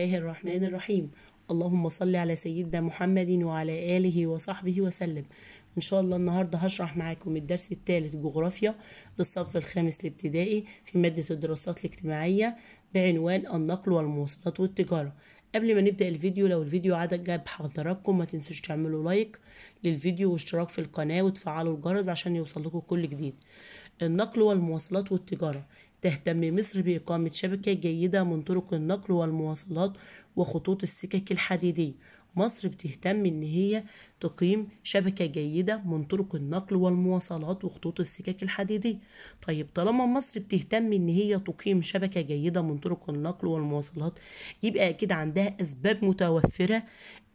الله الرحمن الرحيم اللهم صل على سيدنا محمد وعلى آله وصحبه وسلم إن شاء الله النهاردة هشرح معاكم الدرس الثالث جغرافيا للصف الخامس الابتدائي في مادة الدراسات الاجتماعية بعنوان النقل والمواصلات والتجارة قبل ما نبدأ الفيديو لو الفيديو عجب جاب حضراتكم ما تنسوش تعملوا لايك للفيديو واشتراك في القناة وتفعلوا الجرس عشان يوصل لكم كل جديد النقل والمواصلات والتجارة تهتم مصر بإقامة شبكة جيدة من طرق النقل والمواصلات وخطوط السكك الحديدية مصر بتهتم إن هي تقيم شبكة جيدة من طرق النقل والمواصلات وخطوط السكك الحديدية طيب طالما مصر بتهتم ان هي تقيم شبكة جيدة من طرق النقل والمواصلات يبقى اكيد عندها اسباب متوفرة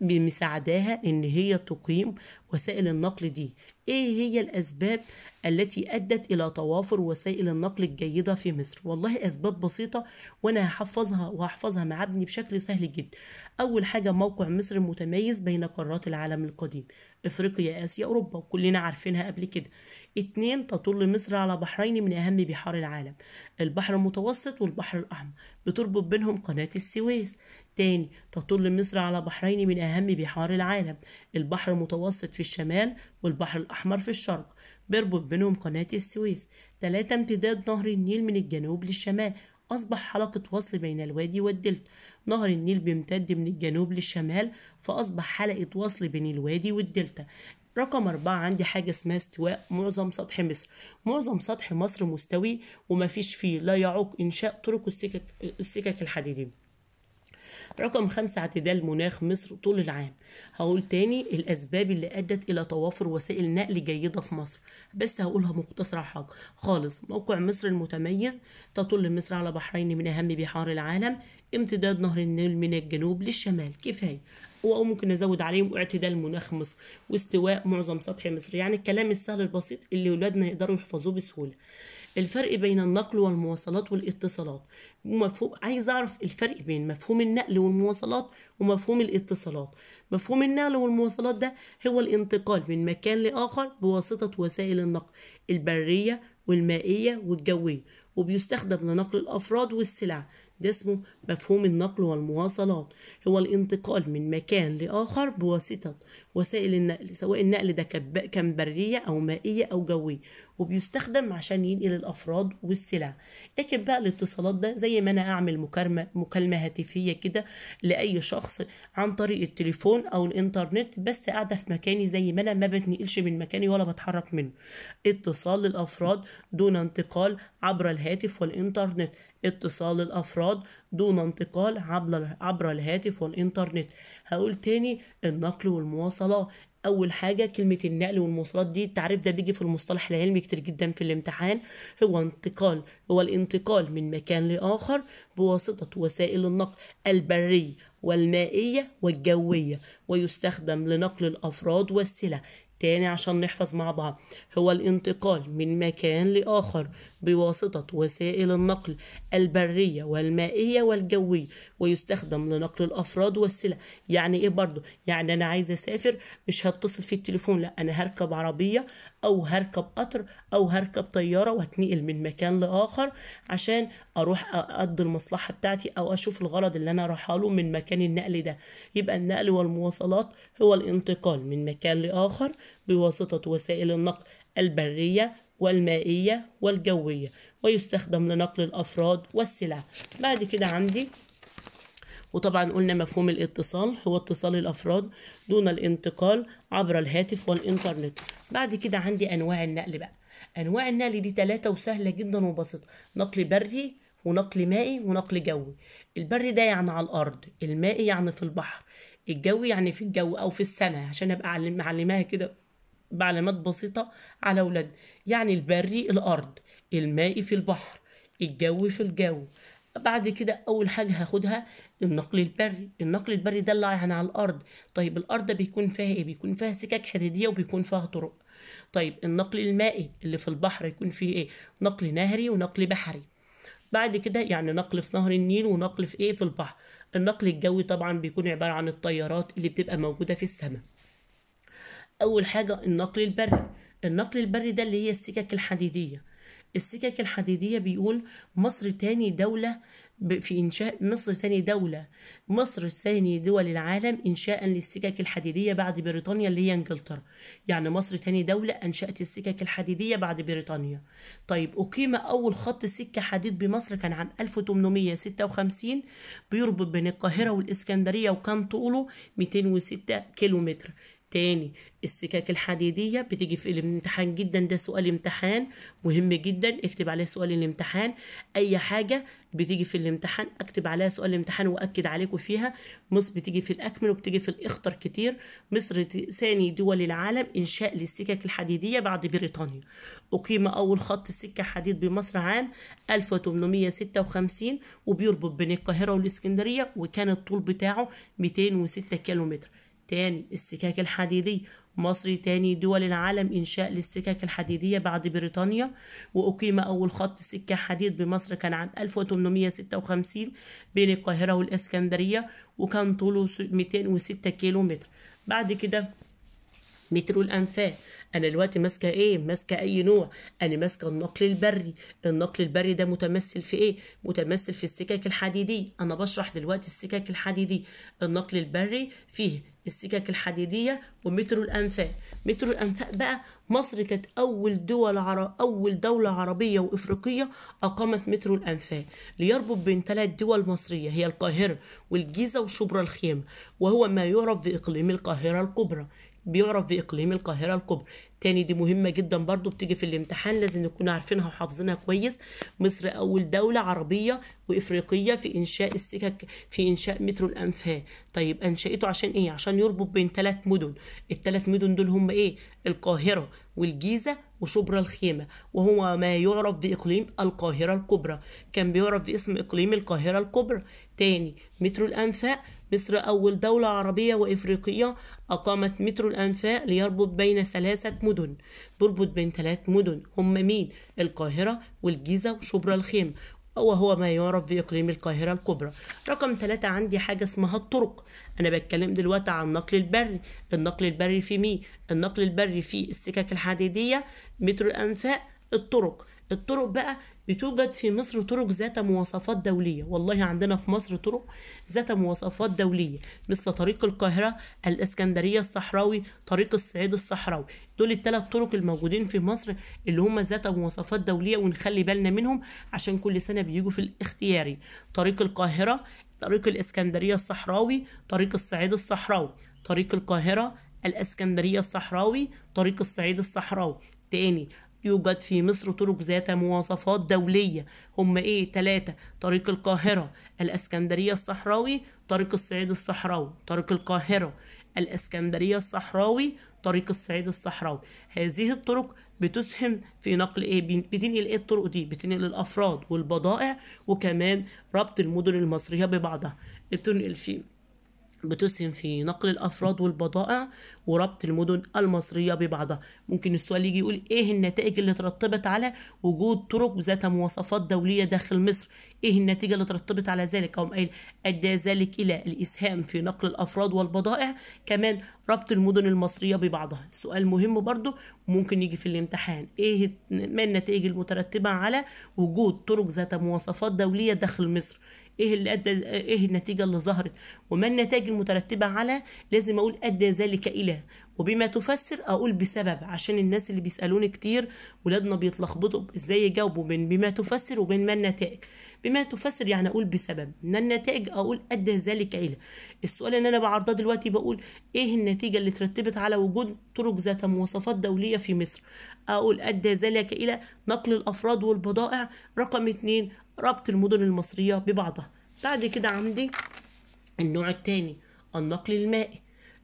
بمساعداها ان هي تقيم وسائل النقل دي ايه هي الاسباب التي ادت الى توافر وسائل النقل الجيده في مصر والله اسباب بسيطه وانا هحفظها وهحفظها مع ابني بشكل سهل جدا اول حاجه موقع مصر متميز بين قارات العالم القديم القديم افريقيا اسيا اوروبا وكلنا عارفينها قبل كده اتنين تطل مصر على بحرين من اهم بحار العالم البحر المتوسط والبحر الاحمر بتربط بينهم قناه السويس تاني تطل مصر على بحرين من اهم بحار العالم البحر المتوسط في الشمال والبحر الاحمر في الشرق بيربط بينهم قناه السويس تلاتة امتداد نهر النيل من الجنوب للشمال أصبح حلقة وصل بين الوادي والدلتا نهر النيل بيمتد من الجنوب للشمال فأصبح حلقة وصل بين الوادي والدلتا رقم أربعة عندي حاجة اسمها استواء معظم سطح مصر معظم سطح مصر مستوي ومفيش فيه لا يعوق إنشاء طرق السكك, السكك الحديدية رقم خمسة اعتدال مناخ مصر طول العام هقول تاني الأسباب اللي أدت إلى توافر وسائل نقل جيدة في مصر بس هقولها مختصرة حاجة خالص موقع مصر المتميز تطل مصر على بحرين من أهم بحار العالم امتداد نهر النيل من الجنوب للشمال كفاية او ممكن نزود عليهم اعتدال مناخ مصر واستواء معظم سطح مصر يعني الكلام السهل البسيط اللي ولادنا يقدروا يحفظوه بسهوله الفرق بين النقل والمواصلات والاتصالات مفهوم عايز اعرف الفرق بين مفهوم النقل والمواصلات ومفهوم الاتصالات مفهوم النقل والمواصلات ده هو الانتقال من مكان لاخر بواسطه وسائل النقل البريه والمائيه والجويه وبيستخدم لنقل الافراد والسلع ده اسمه مفهوم النقل والمواصلات هو الانتقال من مكان لآخر بواسطة وسائل النقل سواء النقل ده كان برية أو مائية أو جوية وبيستخدم عشان ينقل الأفراد والسلع لكن بقى الاتصالات ده زي ما أنا أعمل مكالمة مكالمة هاتفية كده لأي شخص عن طريق التليفون أو الإنترنت بس قاعدة في مكاني زي ما أنا ما بتنقلش من مكاني ولا بتحرك منه اتصال للأفراد دون انتقال عبر الهاتف والإنترنت اتصال الأفراد دون انتقال عبر الهاتف والإنترنت هقول تاني النقل والمواصلات اول حاجه كلمه النقل والمواصلات دي التعريف ده بيجي في المصطلح العلمي كتير جدا في الامتحان هو انتقال هو الانتقال من مكان لاخر بواسطه وسائل النقل البريه والمائيه والجويه ويستخدم لنقل الافراد والسلع تاني عشان نحفظ مع بعض هو الانتقال من مكان لاخر بواسطة وسائل النقل البرية والمائية والجوية ويستخدم لنقل الأفراد والسلع يعني إيه برضو يعني أنا عايزة أسافر مش هتصل في التليفون لا أنا هركب عربية أو هركب قطر أو هركب طيارة وهتنقل من مكان لآخر عشان أروح أقضي المصلحة بتاعتي أو أشوف الغرض اللي أنا رايحة له من مكان النقل ده يبقى النقل والمواصلات هو الانتقال من مكان لآخر بواسطة وسائل النقل البرية والمائية والجوية ويستخدم لنقل الأفراد والسلع بعد كده عندي وطبعا قلنا مفهوم الاتصال هو اتصال الافراد دون الانتقال عبر الهاتف والانترنت بعد كده عندي انواع النقل بقى انواع النقل دي ثلاثه وسهله جدا وبسيطه نقل بري ونقل مائي ونقل جوي البري ده يعني على الارض المائي يعني في البحر الجوي يعني في الجو او في السماء عشان ابقى معلماها كده بعلامات بسيطة على أولادنا يعني البري الأرض المائي في البحر الجو في الجو بعد كده أول حاجة هاخدها النقل البري النقل البري ده اللي يعني على الأرض طيب الأرض ده بيكون فيها إيه بيكون فيها سكك حديدية وبيكون فيها طرق طيب النقل المائي اللي في البحر يكون فيه إيه نقل نهري ونقل بحري بعد كده يعني نقل في نهر النيل ونقل في إيه في البحر النقل الجوي طبعا بيكون عبارة عن الطيارات اللي بتبقى موجودة في السماء اول حاجه النقل البري النقل البري ده اللي هي السكك الحديديه السكك الحديديه بيقول مصر تاني دوله في انشاء مصر ثاني دوله مصر ثاني دول العالم انشاء للسكك الحديديه بعد بريطانيا اللي هي انجلترا يعني مصر ثاني دوله انشات السكك الحديديه بعد بريطانيا طيب اقيم اول خط سكه حديد بمصر كان عام 1856 بيربط بين القاهره والاسكندريه وكان طوله 206 كيلومتر تاني السكاك الحديدية بتيجي في الامتحان جدا ده سؤال امتحان مهم جدا اكتب عليه سؤال الامتحان اي حاجة بتيجي في الامتحان اكتب عليها سؤال الامتحان واكد عليكم فيها مصر بتيجي في الاكمل وبتيجي في الاخطر كتير مصر ثاني دول العالم انشاء للسكك الحديدية بعد بريطانيا اقيم اول خط سكة حديد بمصر عام 1856 وبيربط بين القاهرة والاسكندرية وكان الطول بتاعه 206 كيلومتر تاني السكاك الحديدية مصر تاني دول العالم إنشاء للسكك الحديدية بعد بريطانيا وأقيم أول خط سكة حديد بمصر كان عام 1856 بين القاهرة والإسكندرية وكان طوله 206 كيلو متر بعد كده مترو الأنفاق انا دلوقتي ماسكه ايه ماسكه اي نوع انا ماسكه النقل البري النقل البري ده متمثل في ايه متمثل في السكك الحديدي انا بشرح دلوقتي السكك الحديدي النقل البري فيه السكك الحديديه ومترو الانفاق مترو الانفاق بقى مصر كانت اول دول عرب اول دوله عربيه وافريقيه اقامت مترو الانفاق ليربط بين ثلاث دول مصريه هي القاهره والجيزه وشبرا الخيمه وهو ما يعرف باقليم القاهره الكبرى بيعرف باقليم القاهره الكبرى تاني دي مهمة جدا برضو بتيجي في الامتحان لازم نكون عارفينها وحافظينها كويس مصر أول دولة عربية وإفريقية في إنشاء السكك في إنشاء مترو الأنفاق طيب أنشأته عشان إيه؟ عشان يربط بين ثلاث مدن الثلاث مدن دول هم إيه؟ القاهرة والجيزة وشبرا الخيمة وهو ما يعرف بإقليم القاهرة الكبرى كان بيعرف باسم إقليم القاهرة الكبرى تاني مترو الأنفاق مصر أول دولة عربية وإفريقية أقامت مترو الأنفاق ليربط بين ثلاثة مدن بربط بين ثلاث مدن هم مين القاهرة والجيزة وشبرا الخيمة وهو ما يعرف بإقليم القاهرة الكبرى رقم ثلاثة عندي حاجة اسمها الطرق أنا بتكلم دلوقتي عن النقل البري النقل البري في مين النقل البري في السكك الحديدية مترو الأنفاق الطرق الطرق بقى بتوجد في مصر طرق ذات مواصفات دولية والله عندنا في مصر طرق ذات مواصفات دولية مثل طريق القاهرة الإسكندرية الصحراوي طريق الصعيد الصحراوي دول الثلاث طرق الموجودين في مصر اللي هم ذات مواصفات دولية ونخلي بالنا منهم عشان كل سنة بيجوا في الاختياري طريق القاهرة طريق الإسكندرية الصحراوي طريق الصعيد الصحراوي طريق القاهرة الإسكندرية الصحراوي طريق الصعيد الصحراوي تاني يوجد في مصر طرق ذات مواصفات دولية هم إيه ثلاثة طريق القاهرة الأسكندرية الصحراوي طريق الصعيد الصحراوي طريق القاهرة الأسكندرية الصحراوي طريق الصعيد الصحراوي هذه الطرق بتسهم في نقل ايه بتنقل ايه الطرق دي بتنقل الافراد والبضائع وكمان ربط المدن المصريه ببعضها بتنقل في بتسهم في نقل الافراد والبضائع وربط المدن المصريه ببعضها ممكن السؤال يجي يقول ايه النتائج اللي ترتبت على وجود طرق ذات مواصفات دوليه داخل مصر ايه النتيجه اللي ترتبت على ذلك او قايل ادى ذلك الى الاسهام في نقل الافراد والبضائع كمان ربط المدن المصريه ببعضها سؤال مهم برضه ممكن يجي في الامتحان ايه ما النتائج المترتبه على وجود طرق ذات مواصفات دوليه داخل مصر ايه اللي ادى ايه النتيجه اللي ظهرت وما النتائج المترتبه على لازم اقول ادى ذلك الى وبما تفسر اقول بسبب عشان الناس اللي بيسالوني كتير ولادنا بيتلخبطوا ازاي يجاوبوا بين بما تفسر وبين ما النتائج بما تفسر يعني اقول بسبب من النتائج اقول ادى ذلك الى السؤال اللي انا بعرضه دلوقتي بقول ايه النتيجه اللي ترتبت على وجود طرق ذات مواصفات دوليه في مصر اقول ادى ذلك الى نقل الافراد والبضائع رقم اتنين ربط المدن المصريه ببعضها بعد كده عندي النوع الثاني النقل المائي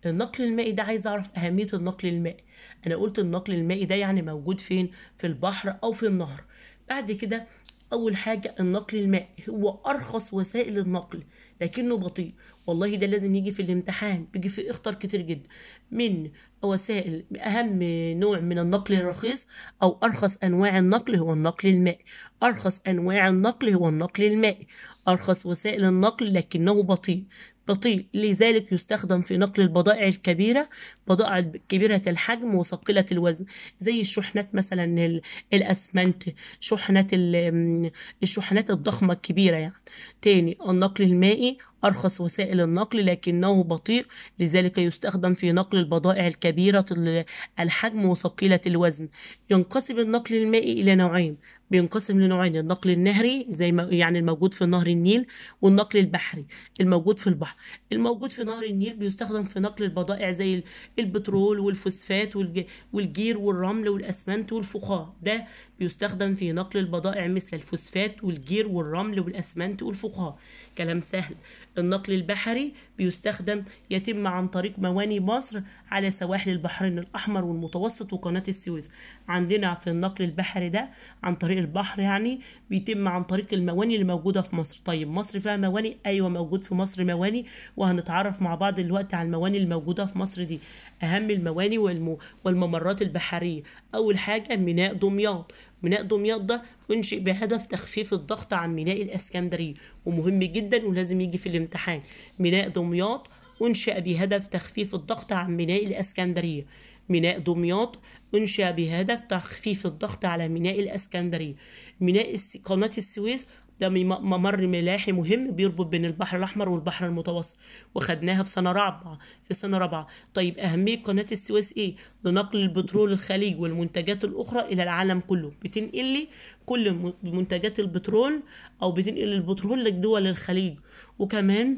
النقل المائي ده عايز اعرف اهميه النقل المائي انا قلت النقل المائي ده يعني موجود فين في البحر او في النهر بعد كده اول حاجه النقل المائي هو ارخص وسائل النقل لكنه بطيء والله ده لازم يجي في الامتحان بيجي في اخطر كتير جدا من وسائل اهم نوع من النقل الرخيص او ارخص انواع النقل هو النقل المائي ارخص انواع النقل هو النقل المائي ارخص وسائل النقل لكنه بطيء بطيء لذلك يستخدم في نقل البضائع الكبيرة بضائع كبيرة الحجم وثقيلة الوزن زي الشحنات مثلا الأسمنت شحنات الشحنات الضخمة الكبيرة يعني تاني النقل المائي أرخص وسائل النقل لكنه بطيء لذلك يستخدم في نقل البضائع الكبيرة الحجم وثقيلة الوزن ينقسم النقل المائي إلى نوعين بينقسم لنوعين النقل النهري زي ما يعني الموجود في نهر النيل والنقل البحري الموجود في البحر الموجود في نهر النيل بيستخدم في نقل البضائع زي البترول والفوسفات والجير والرمل والاسمنت والفخار ده بيستخدم في نقل البضائع مثل الفوسفات والجير والرمل والاسمنت والفخار كلام سهل النقل البحري بيستخدم يتم عن طريق مواني مصر على سواحل البحرين الاحمر والمتوسط وقناه السويس عندنا في النقل البحري ده عن طريق البحر يعني بيتم عن طريق المواني اللي موجوده في مصر طيب مصر فيها مواني ايوه موجود في مصر مواني وهنتعرف مع بعض دلوقتي على المواني اللي موجوده في مصر دي اهم المواني والم... والممرات البحريه اول حاجه ميناء دمياط ميناء دمياط ده انشئ بهدف تخفيف الضغط عن ميناء الاسكندريه ومهم جدا ولازم يجي في الامتحان ميناء دمياط انشئ بهدف تخفيف الضغط عن ميناء الاسكندريه ميناء دمياط أنشئ بهدف تخفيف الضغط على ميناء الإسكندرية ميناء قناة السويس ده ممر ملاحي مهم بيربط بين البحر الأحمر والبحر المتوسط وخدناها في سنة رابعة في سنة رابعة طيب أهمية قناة السويس إيه؟ لنقل البترول الخليج والمنتجات الأخرى إلى العالم كله بتنقل لي كل منتجات البترول أو بتنقل البترول لدول الخليج وكمان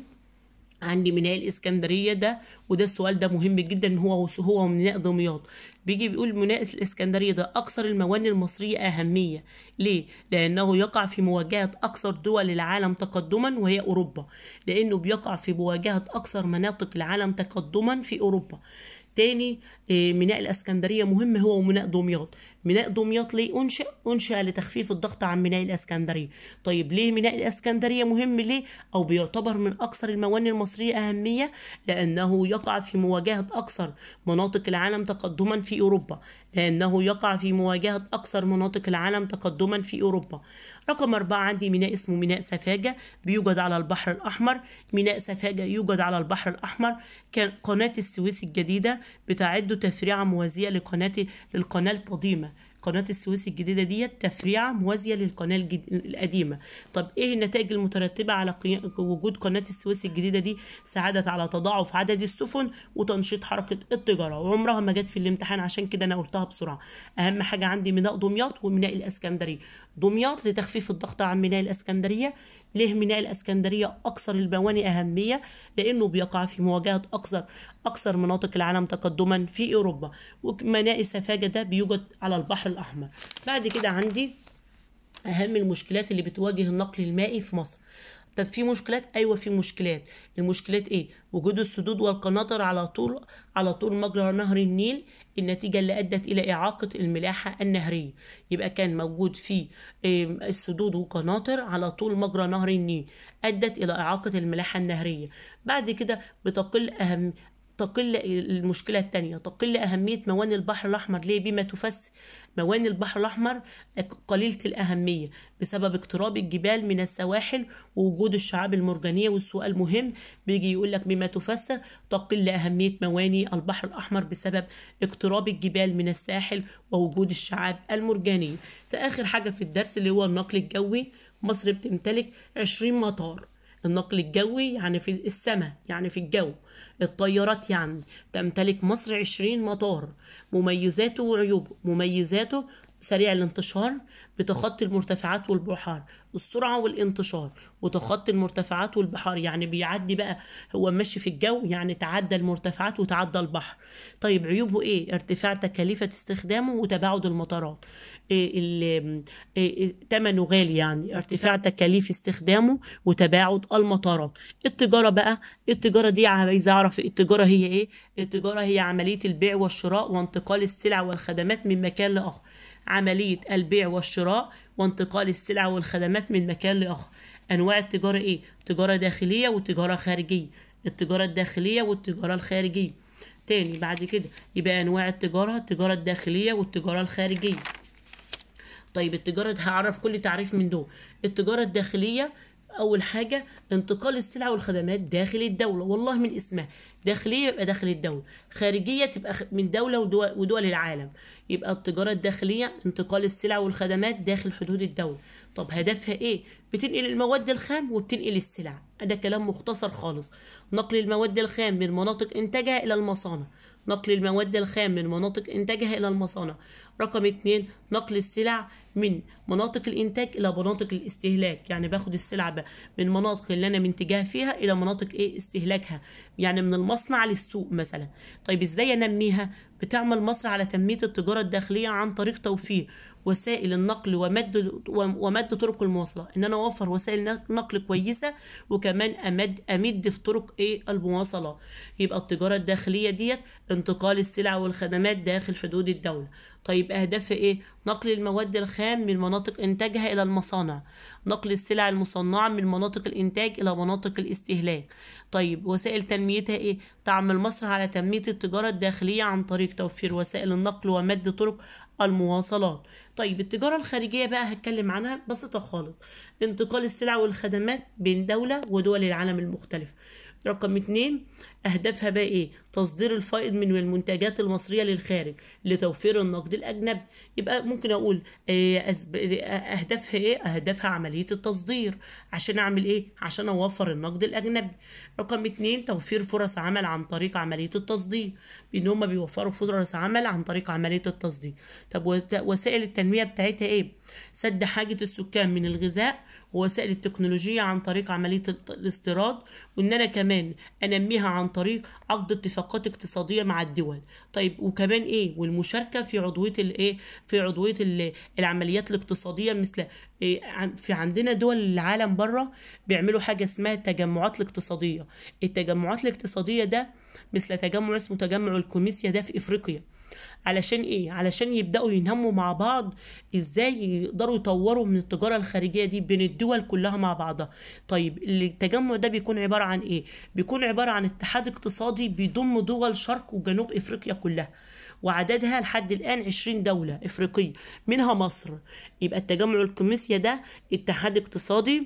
عندي ميناء الاسكندريه ده وده السؤال ده مهم جدا هو هو وميناء دمياط بيجي بيقول ميناء الاسكندريه ده اكثر الموانئ المصريه اهميه ليه لانه يقع في مواجهه اكثر دول العالم تقدما وهي اوروبا لانه بيقع في مواجهه اكثر مناطق العالم تقدما في اوروبا تاني آه، ميناء الاسكندريه مهم هو وميناء دمياط ميناء دمياط ليه انشئ انشئ لتخفيف الضغط عن ميناء الإسكندرية طيب ليه ميناء الإسكندرية مهم ليه؟ أو بيعتبر من أكثر الموانئ المصرية أهمية لأنه يقع في مواجهة أكثر مناطق العالم تقدما في أوروبا لأنه يقع في مواجهة أكثر مناطق العالم تقدما في أوروبا رقم أربعة عندي ميناء اسمه ميناء سفاجة بيوجد على البحر الأحمر ميناء سفاجة يوجد على البحر الأحمر كان قناة السويس الجديدة بتعد تفريعة موازية لقناة للقناة القديمة قناه السويس الجديده ديت تفريعه موازيه للقناه القديمه طب ايه النتائج المترتبه على قي... وجود قناه السويس الجديده دي ساعدت على تضاعف عدد السفن وتنشيط حركه التجاره وعمرها ما جت في الامتحان عشان كده انا قلتها بسرعه اهم حاجه عندي ميناء دمياط وميناء الاسكندريه دمياط لتخفيف الضغط عن ميناء الاسكندريه ليه ميناء الاسكندريه اكثر البواني اهميه لانه بيقع في مواجهه اكثر اكثر مناطق العالم تقدما في اوروبا وميناء السفاجة ده بيوجد على البحر الاحمر بعد كده عندي اهم المشكلات اللي بتواجه النقل المائي في مصر طب في مشكلات ايوه في مشكلات المشكلات ايه وجود السدود والقناطر على طول على طول مجرى نهر النيل النتيجه اللي ادت الى اعاقه الملاحه النهريه يبقى كان موجود في السدود وقناطر على طول مجرى نهر النيل ادت الى اعاقه الملاحه النهريه بعد كده بتقل اهم تقل المشكلة الثانية تقل أهمية موانئ البحر الأحمر ليه بما تفسر موانئ البحر الأحمر قليلة الأهمية بسبب اقتراب الجبال من السواحل ووجود الشعاب المرجانية والسؤال مهم بيجي يقول لك بما تفسر تقل أهمية موانئ البحر الأحمر بسبب اقتراب الجبال من الساحل ووجود الشعاب المرجانية ده آخر حاجة في الدرس اللي هو النقل الجوي مصر بتمتلك 20 مطار النقل الجوي يعني في السماء يعني في الجو الطيارات يعني تمتلك مصر 20 مطار مميزاته وعيوبه مميزاته سريع الانتشار بتخطي المرتفعات والبحار السرعة والانتشار وتخطي المرتفعات والبحار يعني بيعدي بقى هو ماشي في الجو يعني تعدى المرتفعات وتعدى البحر طيب عيوبه ايه ارتفاع تكاليف استخدامه وتباعد المطارات إيه إيه, إيه غالي يعني ارتفاع تكاليف استخدامه وتباعد المطارات التجارة بقى التجارة دي عايز اعرف التجارة هي ايه التجارة هي عملية البيع والشراء وانتقال السلع والخدمات من مكان لآخر عملية البيع والشراء وانتقال السلع والخدمات من مكان لآخر أنواع التجارة إيه؟ تجارة داخلية وتجارة خارجية التجارة الداخلية والتجارة الخارجية تاني بعد كده يبقى أنواع التجارة التجارة الداخلية والتجارة الخارجية طيب التجارة هعرف كل تعريف من دول التجارة الداخلية اول حاجه انتقال السلع والخدمات داخل الدوله والله من اسمها داخليه يبقى داخل الدوله خارجيه تبقى من دوله ودول, ودول العالم يبقى التجاره الداخليه انتقال السلع والخدمات داخل حدود الدوله طب هدفها ايه بتنقل المواد الخام وبتنقل السلع ده كلام مختصر خالص نقل المواد الخام من مناطق انتاجها الى المصانع نقل المواد الخام من مناطق انتاجها الى المصانع رقم اتنين نقل السلع من مناطق الانتاج الى مناطق الاستهلاك يعني باخد السلع من مناطق اللي انا منتجها فيها الى مناطق ايه استهلاكها يعني من المصنع للسوق مثلا طيب ازاي انميها بتعمل مصر على تنميه التجاره الداخليه عن طريق توفير وسائل النقل ومد ومد طرق المواصله ان انا اوفر وسائل نقل كويسه وكمان امد امد في طرق ايه المواصله يبقى التجاره الداخليه ديت انتقال السلع والخدمات داخل حدود الدوله طيب أهدافها إيه؟ نقل المواد الخام من مناطق إنتاجها إلى المصانع نقل السلع المصنعة من مناطق الإنتاج إلى مناطق الاستهلاك طيب وسائل تنميتها إيه؟ تعمل مصر على تنمية التجارة الداخلية عن طريق توفير وسائل النقل ومد طرق المواصلات طيب التجارة الخارجية بقى هتكلم عنها بسيطة خالص انتقال السلع والخدمات بين دولة ودول العالم المختلفة رقم اتنين أهدافها بقى إيه؟ تصدير الفائض من المنتجات المصرية للخارج لتوفير النقد الأجنبي يبقى ممكن أقول آه، آه، أهدافها إيه؟ أهدافها عملية التصدير عشان أعمل إيه؟ عشان أوفر النقد الأجنبي رقم اتنين توفير فرص عمل عن طريق عملية التصدير بإن هما بيوفروا فرص عمل عن طريق عملية التصدير طب وسائل التنمية بتاعتها إيه؟ سد حاجة السكان من الغذاء ووسائل التكنولوجية عن طريق عملية الاستيراد وإن أنا كمان أنميها عن طريق عقد اتفاقات اقتصادية مع الدول طيب وكمان إيه والمشاركة في عضوية الإيه في عضوية العمليات الاقتصادية مثل إيه؟ في عندنا دول العالم بره بيعملوا حاجة اسمها التجمعات الاقتصادية التجمعات الاقتصادية ده مثل تجمع اسمه تجمع الكوميسيا ده في إفريقيا علشان ايه علشان يبداوا ينهموا مع بعض ازاي يقدروا يطوروا من التجاره الخارجيه دي بين الدول كلها مع بعضها طيب التجمع ده بيكون عباره عن ايه بيكون عباره عن اتحاد اقتصادي بيضم دول شرق وجنوب افريقيا كلها وعددها لحد الآن 20 دولة إفريقية منها مصر يبقى التجمع الكوميسيا ده اتحاد اقتصادي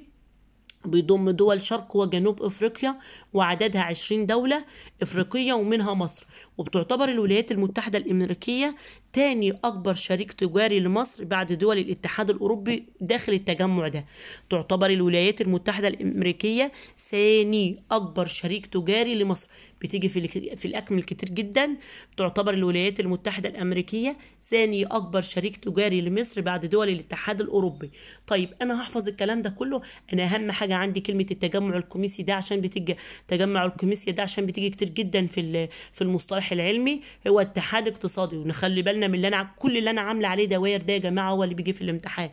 بيضم دول شرق وجنوب افريقيا وعددها 20 دولة افريقية ومنها مصر وبتعتبر الولايات المتحدة الامريكية تاني اكبر شريك تجاري لمصر بعد دول الاتحاد الاوروبي داخل التجمع ده تعتبر الولايات المتحدة الامريكية ثاني اكبر شريك تجاري لمصر بتيجي في في الاكمل كتير جدا تعتبر الولايات المتحده الامريكيه ثاني اكبر شريك تجاري لمصر بعد دول الاتحاد الاوروبي طيب انا هحفظ الكلام ده كله انا اهم حاجه عندي كلمه التجمع الكوميسي ده عشان بتيجي تجمع الكوميسي ده عشان بتيجي كتير جدا في في المصطلح العلمي هو اتحاد اقتصادي ونخلي بالنا من اللي انا كل اللي انا عامله عليه دواير ده يا جماعه هو اللي بيجي في الامتحان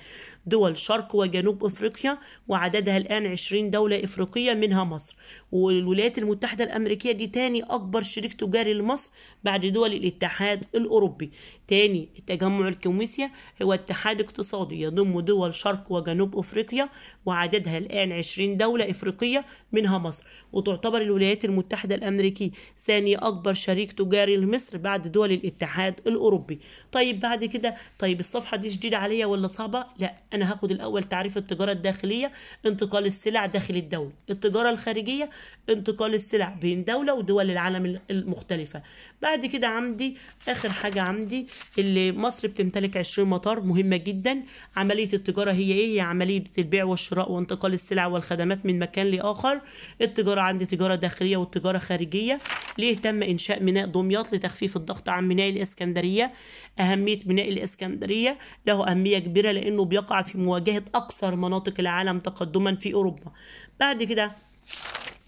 دول شرق وجنوب افريقيا وعددها الان 20 دوله افريقيه منها مصر والولايات المتحده الامريكيه دي تاني أكبر شريك تجاري لمصر بعد دول الاتحاد الأوروبي تاني التجمع الكوميسيا هو اتحاد اقتصادي يضم دول شرق وجنوب أفريقيا وعددها الآن 20 دولة إفريقية منها مصر وتعتبر الولايات المتحدة الأمريكية ثاني أكبر شريك تجاري لمصر بعد دول الاتحاد الأوروبي طيب بعد كده طيب الصفحة دي شديدة عليا ولا صعبة؟ لا أنا هاخد الأول تعريف التجارة الداخلية انتقال السلع داخل الدولة التجارة الخارجية انتقال السلع بين دولة دول العالم المختلفة بعد كده عندي آخر حاجة عندي اللي مصر بتمتلك 20 مطار مهمة جدا عملية التجارة هي إيه هي عملية البيع والشراء وانتقال السلع والخدمات من مكان لآخر التجارة عندي تجارة داخلية والتجارة خارجية ليه تم إنشاء ميناء دمياط لتخفيف الضغط عن ميناء الإسكندرية أهمية ميناء الإسكندرية له أهمية كبيرة لأنه بيقع في مواجهة أكثر مناطق العالم تقدما في أوروبا بعد كده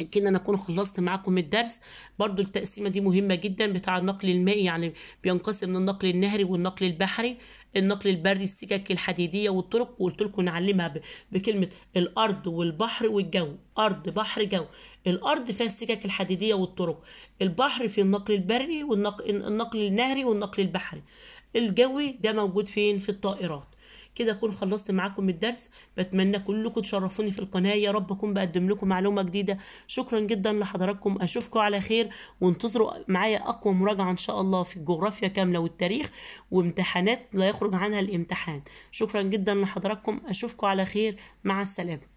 كده انا اكون خلصت معاكم الدرس برضو التقسيمه دي مهمه جدا بتاع النقل المائي يعني بينقسم للنقل النهري والنقل البحري النقل البري السكك الحديديه والطرق وقلت لكم نعلمها بكلمه الارض والبحر والجو ارض بحر جو الارض فيها السكك الحديديه والطرق البحر في النقل البري والنقل النهري والنقل البحري الجوي ده موجود فين في الطائرات كده اكون خلصت معاكم الدرس بتمنى كلكم تشرفوني في القناه يا رب اكون بقدم لكم معلومه جديده شكرا جدا لحضراتكم اشوفكم على خير وانتظروا معايا اقوى مراجعه ان شاء الله في الجغرافيا كامله والتاريخ وامتحانات لا يخرج عنها الامتحان شكرا جدا لحضراتكم اشوفكم على خير مع السلامه